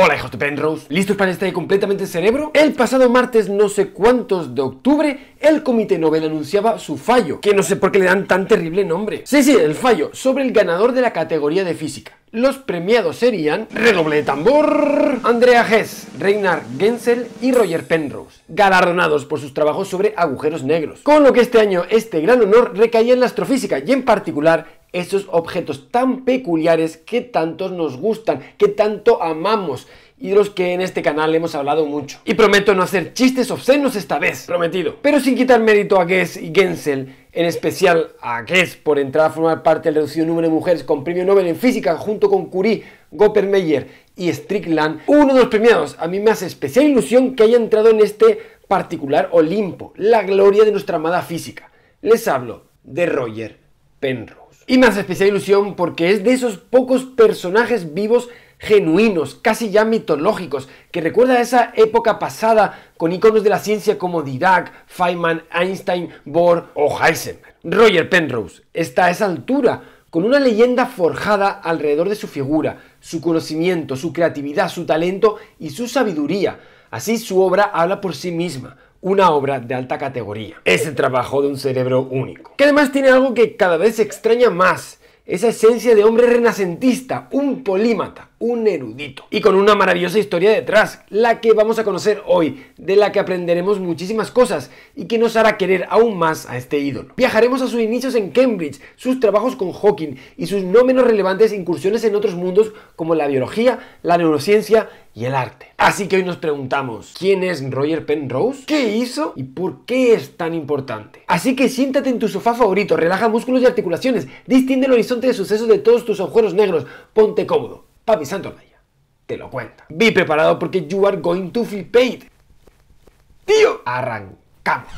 Hola hijos de Penrose, ¿listos para este completamente cerebro? El pasado martes no sé cuántos de octubre el Comité Nobel anunciaba su fallo, que no sé por qué le dan tan terrible nombre. Sí, sí, el fallo sobre el ganador de la categoría de física. Los premiados serían redoble de tambor, Andrea Hess, Reinhard Gensel y Roger Penrose, galardonados por sus trabajos sobre agujeros negros. Con lo que este año este gran honor recaía en la astrofísica y en particular esos objetos tan peculiares que tantos nos gustan, que tanto amamos y de los que en este canal hemos hablado mucho. Y prometo no hacer chistes obscenos esta vez, prometido. Pero sin quitar mérito a Guess y Gensel, en especial a Guess por entrar a formar parte del reducido número de mujeres con premio Nobel en física junto con Curie, Goppermeyer y Strickland, uno de los premiados. A mí me hace especial ilusión que haya entrado en este particular Olimpo, la gloria de nuestra amada física. Les hablo de Roger Penrose. Y me hace especial ilusión porque es de esos pocos personajes vivos genuinos, casi ya mitológicos, que recuerda a esa época pasada con iconos de la ciencia como Dirac, Feynman, Einstein, Bohr o Heisenberg. Roger Penrose está a esa altura, con una leyenda forjada alrededor de su figura, su conocimiento, su creatividad, su talento y su sabiduría. Así su obra habla por sí misma, una obra de alta categoría. Es el trabajo de un cerebro único. Que además tiene algo que cada vez se extraña más, esa esencia de hombre renacentista, un polímata un erudito y con una maravillosa historia detrás, la que vamos a conocer hoy, de la que aprenderemos muchísimas cosas y que nos hará querer aún más a este ídolo. Viajaremos a sus inicios en Cambridge, sus trabajos con Hawking y sus no menos relevantes incursiones en otros mundos como la biología, la neurociencia y el arte. Así que hoy nos preguntamos, ¿quién es Roger Penrose? ¿Qué hizo? ¿Y por qué es tan importante? Así que siéntate en tu sofá favorito, relaja músculos y articulaciones, distiende el horizonte de sucesos de todos tus agujeros negros, ponte cómodo Papi Santo ella te lo cuenta. Vi preparado porque you are going to feel paid. Tío, arrancamos.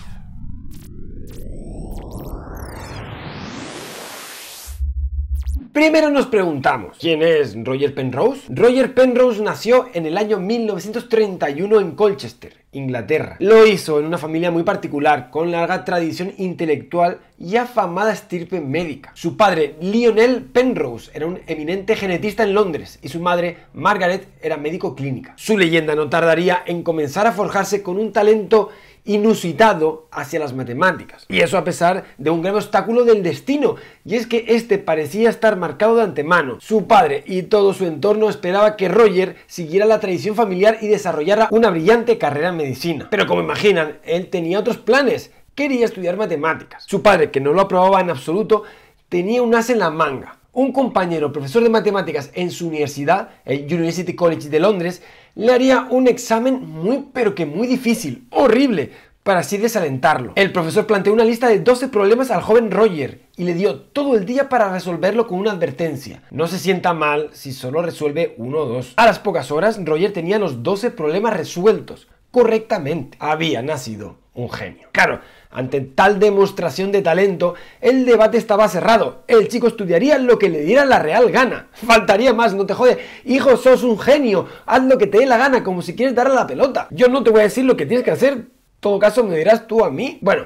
Primero nos preguntamos, ¿quién es Roger Penrose? Roger Penrose nació en el año 1931 en Colchester, Inglaterra. Lo hizo en una familia muy particular, con larga tradición intelectual y afamada estirpe médica. Su padre, Lionel Penrose, era un eminente genetista en Londres y su madre, Margaret, era médico clínica. Su leyenda no tardaría en comenzar a forjarse con un talento inusitado hacia las matemáticas. Y eso a pesar de un gran obstáculo del destino, y es que este parecía estar marcado de antemano. Su padre y todo su entorno esperaba que Roger siguiera la tradición familiar y desarrollara una brillante carrera en medicina. Pero como imaginan, él tenía otros planes, quería estudiar matemáticas. Su padre, que no lo aprobaba en absoluto, tenía un as en la manga un compañero, profesor de matemáticas en su universidad, el University College de Londres, le haría un examen muy pero que muy difícil, horrible, para así desalentarlo. El profesor planteó una lista de 12 problemas al joven Roger y le dio todo el día para resolverlo con una advertencia. No se sienta mal si solo resuelve uno o dos. A las pocas horas, Roger tenía los 12 problemas resueltos correctamente. Había nacido un genio. Claro, ante tal demostración de talento, el debate estaba cerrado. El chico estudiaría lo que le diera la real gana. Faltaría más, no te jode. Hijo, sos un genio. Haz lo que te dé la gana, como si quieres darle la pelota. Yo no te voy a decir lo que tienes que hacer. Todo caso, me dirás tú a mí. Bueno,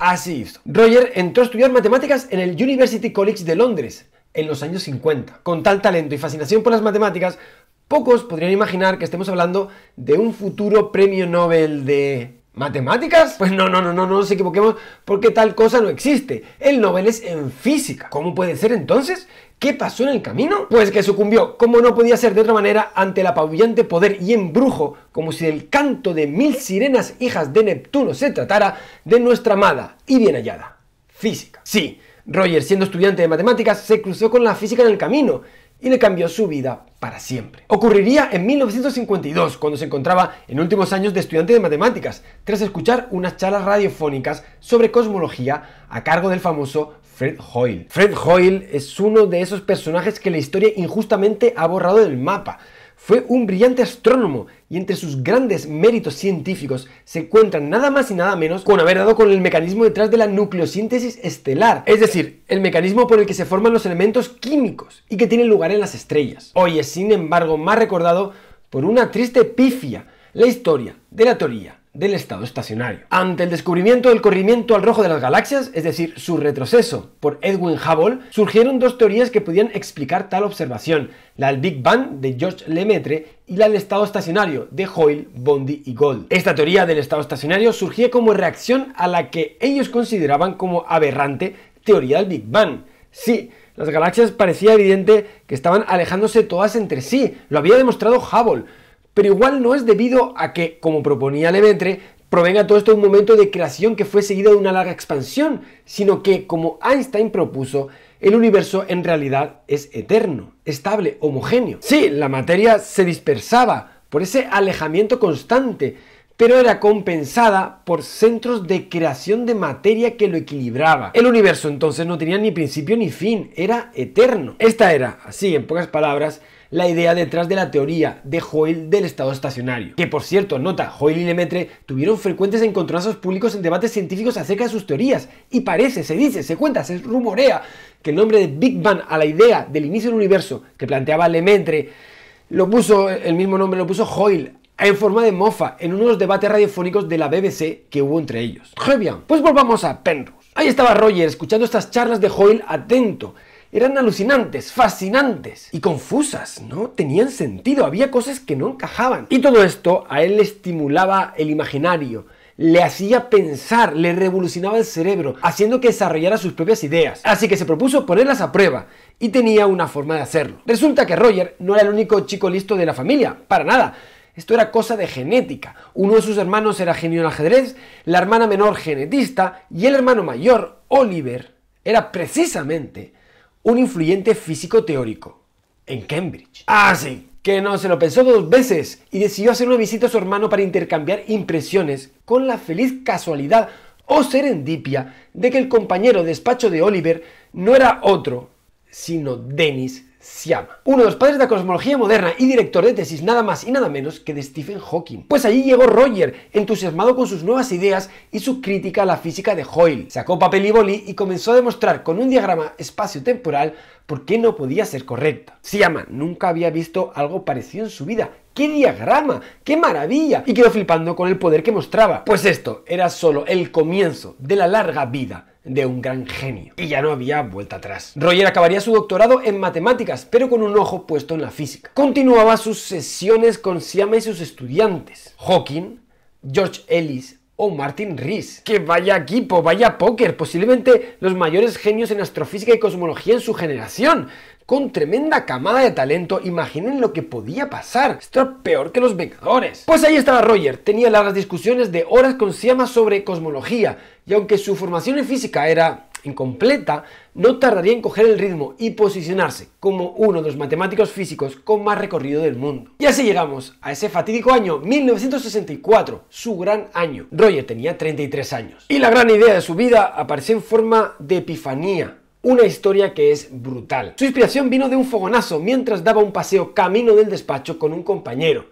así hizo. Roger entró a estudiar matemáticas en el University College de Londres en los años 50. Con tal talento y fascinación por las matemáticas, pocos podrían imaginar que estemos hablando de un futuro premio Nobel de ¿Matemáticas? Pues no, no, no, no, no nos equivoquemos porque tal cosa no existe. El Nobel es en física. ¿Cómo puede ser entonces? ¿Qué pasó en el camino? Pues que sucumbió, como no podía ser de otra manera, ante el apabullante poder y embrujo, como si el canto de mil sirenas hijas de Neptuno se tratara, de nuestra amada y bien hallada física. Sí, Roger, siendo estudiante de matemáticas, se cruzó con la física en el camino y le cambió su vida para siempre. Ocurriría en 1952, cuando se encontraba en últimos años de estudiante de matemáticas, tras escuchar unas charlas radiofónicas sobre cosmología a cargo del famoso Fred Hoyle. Fred Hoyle es uno de esos personajes que la historia injustamente ha borrado del mapa. Fue un brillante astrónomo y entre sus grandes méritos científicos se encuentran nada más y nada menos con haber dado con el mecanismo detrás de la nucleosíntesis estelar, es decir, el mecanismo por el que se forman los elementos químicos y que tienen lugar en las estrellas. Hoy es sin embargo más recordado por una triste pifia, la historia de la teoría del estado estacionario. Ante el descubrimiento del corrimiento al rojo de las galaxias, es decir, su retroceso por Edwin Hubble, surgieron dos teorías que podían explicar tal observación, la del Big Bang de George Lemaitre y la del estado estacionario de Hoyle, Bondi y Gold. Esta teoría del estado estacionario surgía como reacción a la que ellos consideraban como aberrante teoría del Big Bang. Sí, las galaxias parecía evidente que estaban alejándose todas entre sí, lo había demostrado Hubble, pero igual no es debido a que, como proponía Leventre, provenga todo esto de un momento de creación que fue seguido de una larga expansión, sino que, como Einstein propuso, el universo en realidad es eterno, estable, homogéneo. Sí, la materia se dispersaba por ese alejamiento constante, pero era compensada por centros de creación de materia que lo equilibraba. El universo entonces no tenía ni principio ni fin, era eterno. Esta era, así en pocas palabras, la idea detrás de la teoría de Hoyle del estado estacionario. Que por cierto, nota, Hoyle y Lemaitre tuvieron frecuentes encontronazos públicos en debates científicos acerca de sus teorías, y parece, se dice, se cuenta, se rumorea que el nombre de Big Bang a la idea del inicio del universo que planteaba Lemaitre lo puso, el mismo nombre lo puso Hoyle en forma de mofa en uno de los debates radiofónicos de la BBC que hubo entre ellos. ¡Qué bien, pues volvamos a Penrose. Ahí estaba Roger escuchando estas charlas de Hoyle atento. Eran alucinantes, fascinantes y confusas, ¿no? Tenían sentido, había cosas que no encajaban. Y todo esto a él le estimulaba el imaginario, le hacía pensar, le revolucionaba el cerebro, haciendo que desarrollara sus propias ideas. Así que se propuso ponerlas a prueba y tenía una forma de hacerlo. Resulta que Roger no era el único chico listo de la familia, para nada. Esto era cosa de genética. Uno de sus hermanos era genio en ajedrez, la hermana menor genetista y el hermano mayor, Oliver, era precisamente un influyente físico teórico en Cambridge. Ah, sí, que no se lo pensó dos veces y decidió hacer una visita a su hermano para intercambiar impresiones con la feliz casualidad o serendipia de que el compañero de despacho de Oliver no era otro, sino Dennis Siama, uno de los padres de la cosmología moderna y director de tesis nada más y nada menos que de Stephen Hawking. Pues allí llegó Roger, entusiasmado con sus nuevas ideas y su crítica a la física de Hoyle. Sacó papel y boli y comenzó a demostrar con un diagrama espacio-temporal por qué no podía ser correcto. Siama nunca había visto algo parecido en su vida ¡Qué diagrama! ¡Qué maravilla! Y quedó flipando con el poder que mostraba. Pues esto era solo el comienzo de la larga vida de un gran genio. Y ya no había vuelta atrás. Roger acabaría su doctorado en matemáticas, pero con un ojo puesto en la física. Continuaba sus sesiones con Siama y sus estudiantes. Hawking, George Ellis o Martin Rees. Que vaya equipo, vaya póker, posiblemente los mayores genios en astrofísica y cosmología en su generación con tremenda camada de talento, imaginen lo que podía pasar. Esto era peor que los Vengadores. Pues ahí estaba Roger, tenía largas discusiones de horas con Siama sobre cosmología, y aunque su formación en física era incompleta, no tardaría en coger el ritmo y posicionarse como uno de los matemáticos físicos con más recorrido del mundo. Y así llegamos a ese fatídico año 1964, su gran año. Roger tenía 33 años. Y la gran idea de su vida apareció en forma de epifanía una historia que es brutal. Su inspiración vino de un fogonazo mientras daba un paseo camino del despacho con un compañero.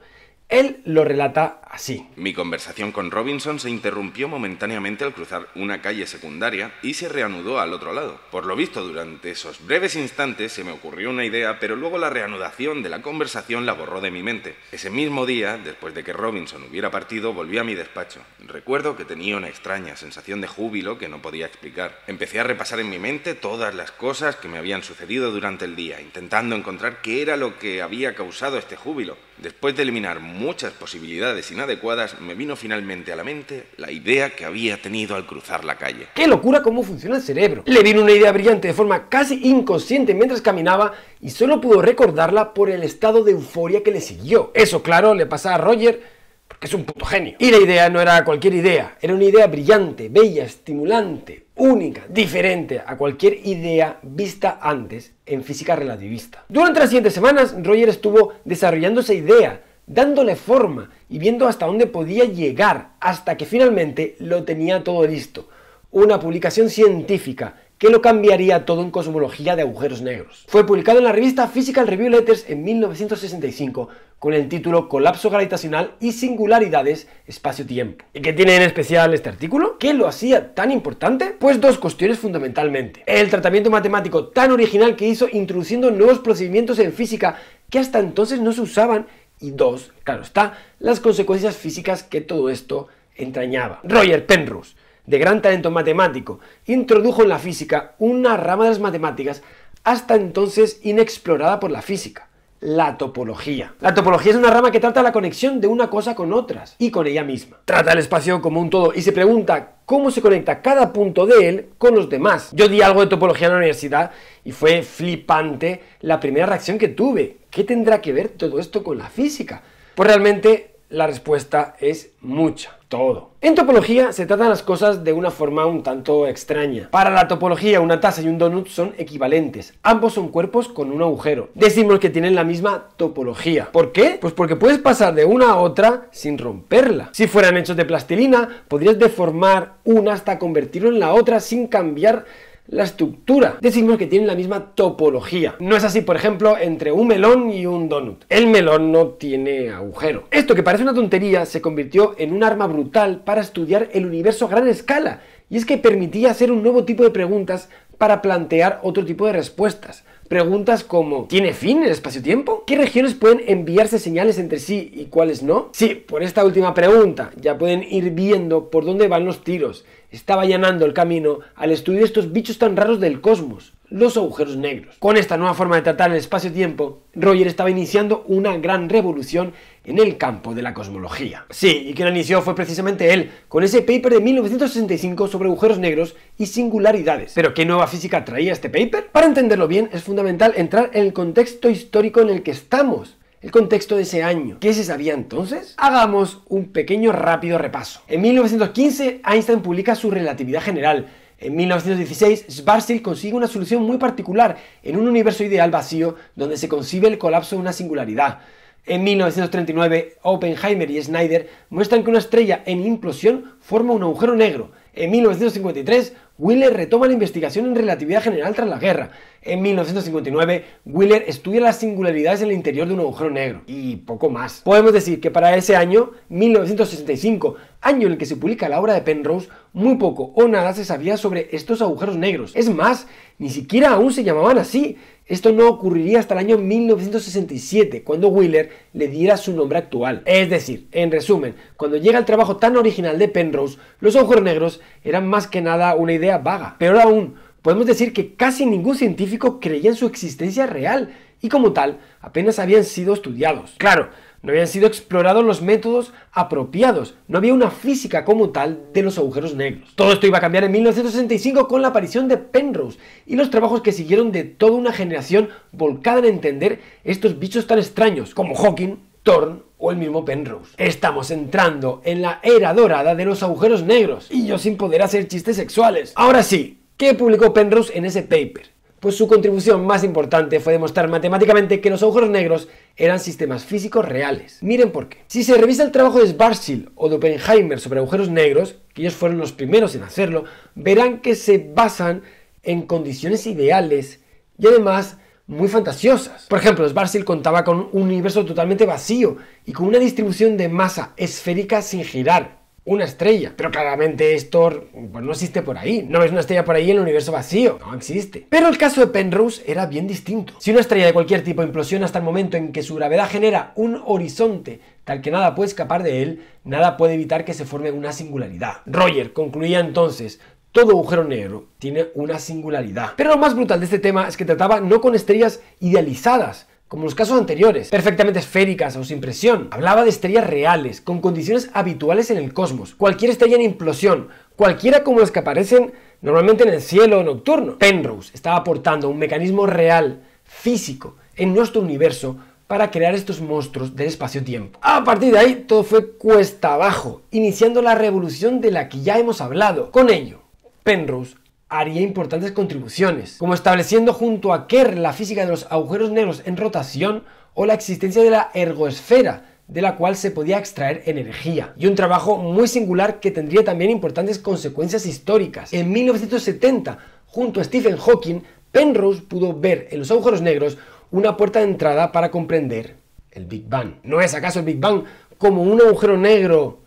Él lo relata así. Mi conversación con Robinson se interrumpió momentáneamente al cruzar una calle secundaria y se reanudó al otro lado. Por lo visto, durante esos breves instantes se me ocurrió una idea, pero luego la reanudación de la conversación la borró de mi mente. Ese mismo día, después de que Robinson hubiera partido, volví a mi despacho. Recuerdo que tenía una extraña sensación de júbilo que no podía explicar. Empecé a repasar en mi mente todas las cosas que me habían sucedido durante el día, intentando encontrar qué era lo que había causado este júbilo. Después de eliminar muchas posibilidades y adecuadas, me vino finalmente a la mente la idea que había tenido al cruzar la calle. ¡Qué locura cómo funciona el cerebro! Le vino una idea brillante de forma casi inconsciente mientras caminaba y solo pudo recordarla por el estado de euforia que le siguió. Eso, claro, le pasa a Roger porque es un puto genio. Y la idea no era cualquier idea, era una idea brillante, bella, estimulante, única, diferente a cualquier idea vista antes en física relativista. Durante las siguientes semanas, Roger estuvo desarrollando esa idea dándole forma y viendo hasta dónde podía llegar, hasta que finalmente lo tenía todo listo. Una publicación científica que lo cambiaría todo en cosmología de agujeros negros. Fue publicado en la revista Physical Review Letters en 1965 con el título Colapso gravitacional y singularidades espacio-tiempo. ¿Y qué tiene en especial este artículo? ¿Qué lo hacía tan importante? Pues dos cuestiones fundamentalmente. El tratamiento matemático tan original que hizo introduciendo nuevos procedimientos en física que hasta entonces no se usaban y dos, claro está, las consecuencias físicas que todo esto entrañaba. Roger Penrose, de gran talento matemático, introdujo en la física una rama de las matemáticas hasta entonces inexplorada por la física la topología. La topología es una rama que trata la conexión de una cosa con otras y con ella misma. Trata el espacio como un todo y se pregunta cómo se conecta cada punto de él con los demás. Yo di algo de topología en la universidad y fue flipante la primera reacción que tuve. ¿Qué tendrá que ver todo esto con la física? Pues realmente la respuesta es mucha, todo. En topología se tratan las cosas de una forma un tanto extraña. Para la topología, una taza y un donut son equivalentes. Ambos son cuerpos con un agujero. Decimos que tienen la misma topología. ¿Por qué? Pues porque puedes pasar de una a otra sin romperla. Si fueran hechos de plastilina, podrías deformar una hasta convertirlo en la otra sin cambiar la estructura de signos que tienen la misma topología. No es así, por ejemplo, entre un melón y un donut. El melón no tiene agujero. Esto que parece una tontería se convirtió en un arma brutal para estudiar el universo a gran escala, y es que permitía hacer un nuevo tipo de preguntas para plantear otro tipo de respuestas. Preguntas como ¿Tiene fin el espacio-tiempo? ¿Qué regiones pueden enviarse señales entre sí y cuáles no? Sí, por esta última pregunta ya pueden ir viendo por dónde van los tiros. Estaba llenando el camino al estudio de estos bichos tan raros del cosmos, los agujeros negros. Con esta nueva forma de tratar el espacio-tiempo, Roger estaba iniciando una gran revolución en el campo de la cosmología. Sí, y quien lo inició fue precisamente él, con ese paper de 1965 sobre agujeros negros y singularidades. ¿Pero qué nueva física traía este paper? Para entenderlo bien es fundamental entrar en el contexto histórico en el que estamos el contexto de ese año. ¿Qué se sabía entonces? Hagamos un pequeño rápido repaso. En 1915 Einstein publica su relatividad general. En 1916 Schwarzschild consigue una solución muy particular en un universo ideal vacío donde se concibe el colapso de una singularidad. En 1939, Oppenheimer y Snyder muestran que una estrella en implosión forma un agujero negro. En 1953, Wheeler retoma la investigación en relatividad general tras la guerra. En 1959, Wheeler estudia las singularidades en el interior de un agujero negro y poco más. Podemos decir que para ese año, 1965, año en el que se publica la obra de Penrose, muy poco o nada se sabía sobre estos agujeros negros. Es más, ni siquiera aún se llamaban así. Esto no ocurriría hasta el año 1967, cuando Wheeler le diera su nombre actual. Es decir, en resumen, cuando llega el trabajo tan original de Penrose, los agujeros negros eran más que nada una idea vaga. Pero aún, podemos decir que casi ningún científico creía en su existencia real y como tal apenas habían sido estudiados. Claro, no habían sido explorados los métodos apropiados, no había una física como tal de los agujeros negros. Todo esto iba a cambiar en 1965 con la aparición de Penrose y los trabajos que siguieron de toda una generación volcada en entender estos bichos tan extraños como Hawking, Thorne o el mismo Penrose. Estamos entrando en la era dorada de los agujeros negros y yo sin poder hacer chistes sexuales. Ahora sí, ¿Qué publicó Penrose en ese paper? Pues su contribución más importante fue demostrar matemáticamente que los agujeros negros eran sistemas físicos reales. Miren por qué. Si se revisa el trabajo de Schwarzschild o de Oppenheimer sobre agujeros negros, que ellos fueron los primeros en hacerlo, verán que se basan en condiciones ideales y además muy fantasiosas. Por ejemplo, Schwarzschild contaba con un universo totalmente vacío y con una distribución de masa esférica sin girar, una estrella. Pero claramente esto pues, no existe por ahí. No ves una estrella por ahí en el universo vacío. No existe. Pero el caso de Penrose era bien distinto. Si una estrella de cualquier tipo implosiona hasta el momento en que su gravedad genera un horizonte tal que nada puede escapar de él, nada puede evitar que se forme una singularidad. Roger concluía entonces, todo agujero negro tiene una singularidad. Pero lo más brutal de este tema es que trataba no con estrellas idealizadas, como los casos anteriores, perfectamente esféricas o sin presión. Hablaba de estrellas reales, con condiciones habituales en el cosmos. Cualquier estrella en implosión, cualquiera como las que aparecen normalmente en el cielo nocturno. Penrose estaba aportando un mecanismo real, físico, en nuestro universo para crear estos monstruos del espacio-tiempo. A partir de ahí, todo fue cuesta abajo, iniciando la revolución de la que ya hemos hablado. Con ello, Penrose haría importantes contribuciones, como estableciendo junto a Kerr la física de los agujeros negros en rotación o la existencia de la ergosfera, de la cual se podía extraer energía. Y un trabajo muy singular que tendría también importantes consecuencias históricas. En 1970, junto a Stephen Hawking, Penrose pudo ver en los agujeros negros una puerta de entrada para comprender el Big Bang. ¿No es acaso el Big Bang como un agujero negro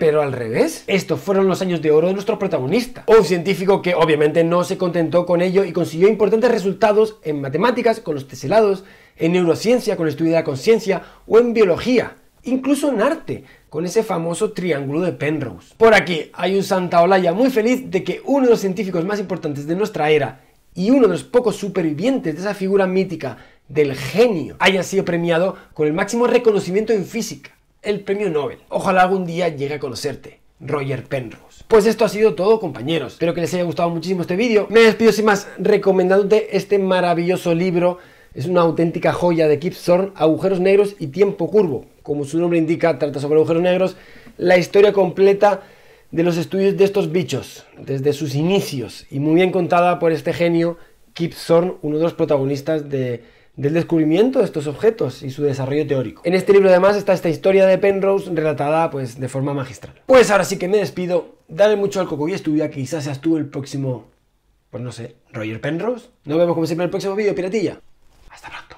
pero al revés, estos fueron los años de oro de nuestro protagonista, un científico que obviamente no se contentó con ello y consiguió importantes resultados en matemáticas con los teselados, en neurociencia con el estudio de la conciencia o en biología, incluso en arte, con ese famoso triángulo de Penrose. Por aquí hay un Santa Olaya muy feliz de que uno de los científicos más importantes de nuestra era y uno de los pocos supervivientes de esa figura mítica del genio haya sido premiado con el máximo reconocimiento en física el premio Nobel. Ojalá algún día llegue a conocerte. Roger Penrose. Pues esto ha sido todo compañeros, espero que les haya gustado muchísimo este vídeo. Me despido sin más recomendándote este maravilloso libro, es una auténtica joya de Kip Thorne, Agujeros Negros y Tiempo Curvo. Como su nombre indica, trata sobre agujeros negros, la historia completa de los estudios de estos bichos, desde sus inicios, y muy bien contada por este genio Kip Thorne, uno de los protagonistas de del descubrimiento de estos objetos y su desarrollo teórico. En este libro además está esta historia de Penrose relatada pues de forma magistral. Pues ahora sí que me despido, dale mucho al coco y estudia, quizás seas tú el próximo, pues no sé, Roger Penrose. Nos vemos como siempre en el próximo vídeo, piratilla. Hasta pronto.